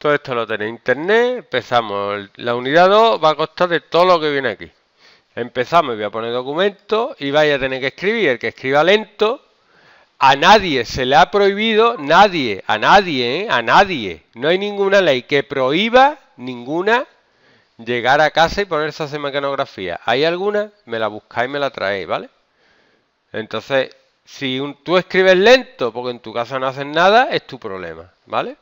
Todo esto lo tenéis internet. Empezamos. La unidad 2 va a costar de todo lo que viene aquí. Empezamos, voy a poner documento y vais a tener que escribir. El que escriba lento, a nadie se le ha prohibido, nadie, a nadie, ¿eh? a nadie. No hay ninguna ley que prohíba ninguna llegar a casa y ponerse a hacer mecanografía. ¿Hay alguna? Me la buscáis y me la traéis, ¿vale? Entonces, si tú escribes lento porque en tu casa no haces nada, es tu problema, ¿vale?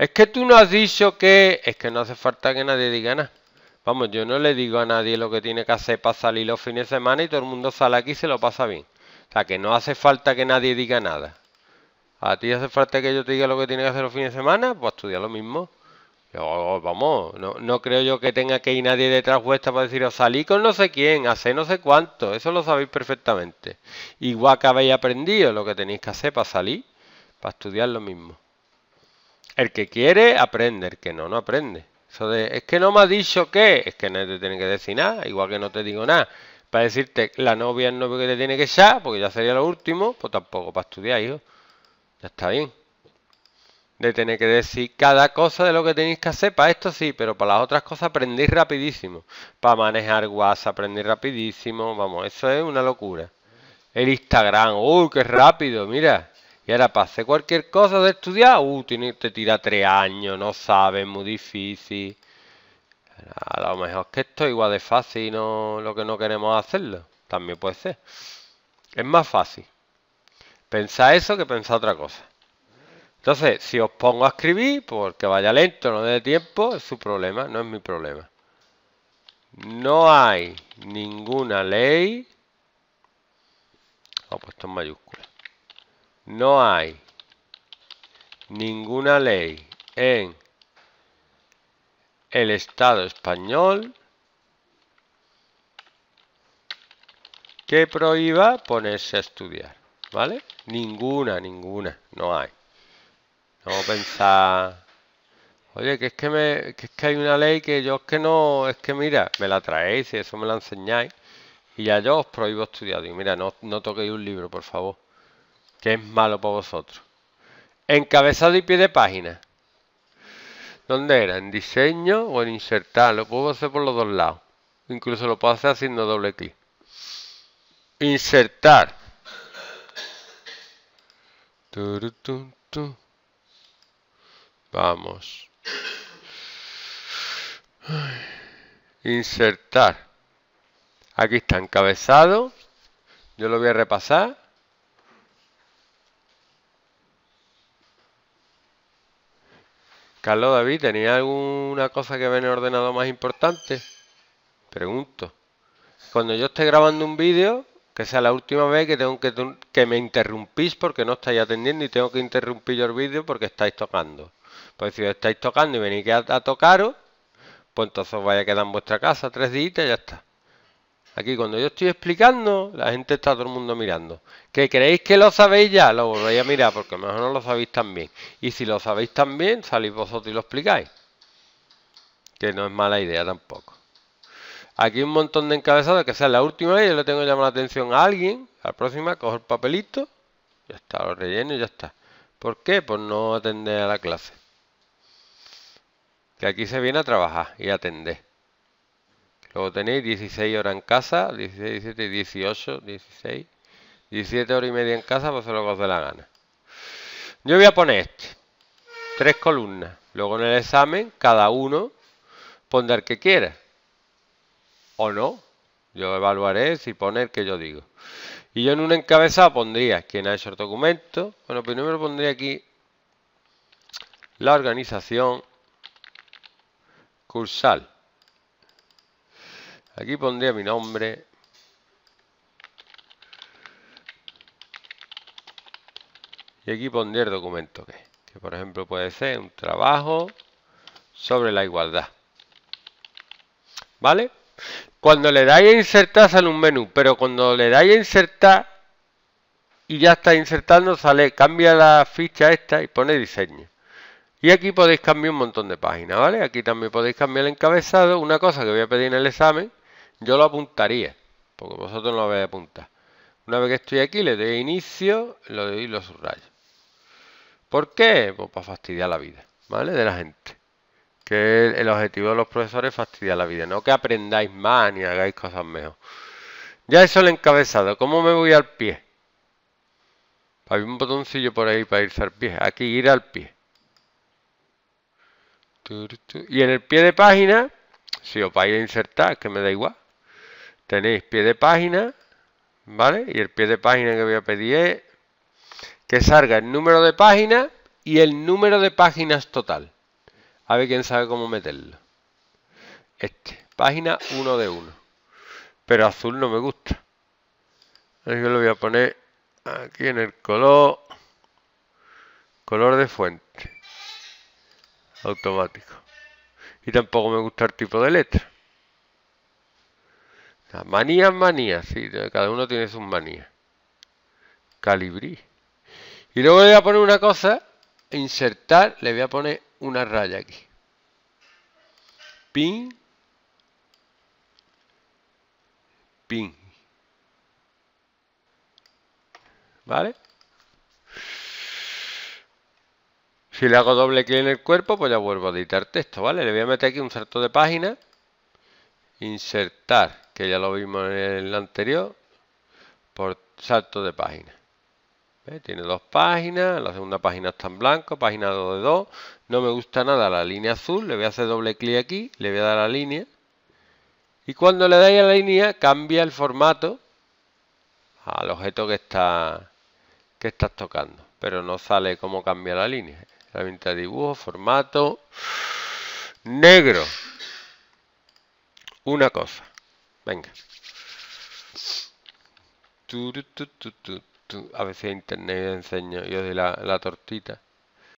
Es que tú no has dicho que... Es que no hace falta que nadie diga nada. Vamos, yo no le digo a nadie lo que tiene que hacer para salir los fines de semana y todo el mundo sale aquí y se lo pasa bien. O sea, que no hace falta que nadie diga nada. ¿A ti hace falta que yo te diga lo que tiene que hacer los fines de semana? Pues estudiar lo mismo. vamos, no, no creo yo que tenga que ir nadie detrás vuestra para deciros salí con no sé quién, hace no sé cuánto. Eso lo sabéis perfectamente. Igual que habéis aprendido lo que tenéis que hacer para salir, para estudiar lo mismo. El que quiere, aprende. El que no, no aprende. Eso de, es que no me ha dicho qué. Es que no te tiene que decir nada. Igual que no te digo nada. Para decirte la novia el novio que te tiene que echar, porque ya sería lo último, pues tampoco para estudiar, hijo. Ya está bien. De tener que decir cada cosa de lo que tenéis que hacer, para esto sí, pero para las otras cosas aprendéis rapidísimo. Para manejar WhatsApp aprendéis rapidísimo, vamos, eso es una locura. El Instagram, uy, qué rápido, mira. Y ahora para hacer cualquier cosa de estudiar, uh, te tira tres años, no sabes, muy difícil. A lo mejor que esto es igual de fácil, no lo que no queremos hacerlo. También puede ser. Es más fácil. Pensar eso que pensar otra cosa. Entonces, si os pongo a escribir, porque vaya lento, no dé tiempo, es su problema, no es mi problema. No hay ninguna ley... Lo he puesto en mayúsculas no hay ninguna ley en el Estado español que prohíba ponerse a estudiar, ¿vale? Ninguna, ninguna, no hay. No pensar, oye, que es que, me, que es que hay una ley que yo es que no, es que mira, me la traéis y eso me la enseñáis y ya yo os prohíbo estudiar. Y mira, no, no toquéis un libro, por favor que es malo para vosotros. Encabezado y pie de página. ¿Dónde era? ¿En diseño o en insertar? Lo puedo hacer por los dos lados. Incluso lo puedo hacer haciendo doble clic. Insertar. Vamos. Insertar. Aquí está encabezado. Yo lo voy a repasar. Carlos David, ¿tenía alguna cosa que ver ordenado más importante? Pregunto. Cuando yo esté grabando un vídeo, que sea la última vez que tengo que, me interrumpís porque no estáis atendiendo y tengo que interrumpir el vídeo porque estáis tocando. Pues si os estáis tocando y venís a, a tocaros, pues entonces os vaya a quedar en vuestra casa tres días y ya está. Aquí cuando yo estoy explicando, la gente está todo el mundo mirando. ¿Que creéis que lo sabéis ya? Lo volvéis a mirar porque mejor no lo sabéis tan bien. Y si lo sabéis tan bien, salís vosotros y lo explicáis. Que no es mala idea tampoco. Aquí un montón de encabezados, que sea la última vez, yo le tengo que llamar la atención a alguien. la próxima, cojo el papelito, ya está, lo relleno y ya está. ¿Por qué? Por no atender a la clase. Que aquí se viene a trabajar y atender. Luego tenéis 16 horas en casa, 16, 17, 18, 16, 17 horas y media en casa, pues lo que os dé la gana. Yo voy a poner este, tres columnas. Luego en el examen, cada uno pondrá que quiera. O no. Yo evaluaré si poner que yo digo. Y yo en un encabezado pondría quién ha hecho el documento. Bueno, pues primero pondría aquí la organización cursal. Aquí pondría mi nombre. Y aquí pondría el documento que, por ejemplo puede ser un trabajo sobre la igualdad. ¿Vale? Cuando le dais a insertar sale un menú, pero cuando le dais a insertar y ya está insertando sale, cambia la ficha esta y pone diseño. Y aquí podéis cambiar un montón de páginas, ¿vale? Aquí también podéis cambiar el encabezado. Una cosa que voy a pedir en el examen yo lo apuntaría, porque vosotros no lo habéis apuntado. Una vez que estoy aquí, le doy inicio, lo doy y lo subrayo. ¿Por qué? Pues para fastidiar la vida, ¿vale? De la gente. Que el objetivo de los profesores es fastidiar la vida, no que aprendáis más ni hagáis cosas mejor. Ya eso el encabezado. ¿Cómo me voy al pie? Hay un botoncillo por ahí para irse al pie. Aquí ir al pie. Y en el pie de página, si os vais a insertar, que me da igual tenéis pie de página, ¿vale? Y el pie de página que voy a pedir es que salga el número de página y el número de páginas total. A ver quién sabe cómo meterlo. Este, página 1 de 1. Pero azul no me gusta. Yo lo voy a poner aquí en el color, color de fuente, automático. Y tampoco me gusta el tipo de letra. Manía manías, sí, cada uno tiene sus manías. Calibrí. Y luego le voy a poner una cosa, insertar, le voy a poner una raya aquí. Pin. Pin. ¿Vale? Si le hago doble clic en el cuerpo, pues ya vuelvo a editar texto, ¿vale? Le voy a meter aquí un salto de página. Insertar que ya lo vimos en el anterior, por salto de página. Tiene dos páginas, la segunda página está en blanco, página 2 de 2. No me gusta nada la línea azul, le voy a hacer doble clic aquí, le voy a dar a la línea. Y cuando le dais a la línea, cambia el formato al objeto que está que estás tocando. Pero no sale cómo cambia la línea. Herramienta de dibujo, formato negro. Una cosa. Venga. Tu, tu, tu, a veces internet enseño yo de la, la tortita.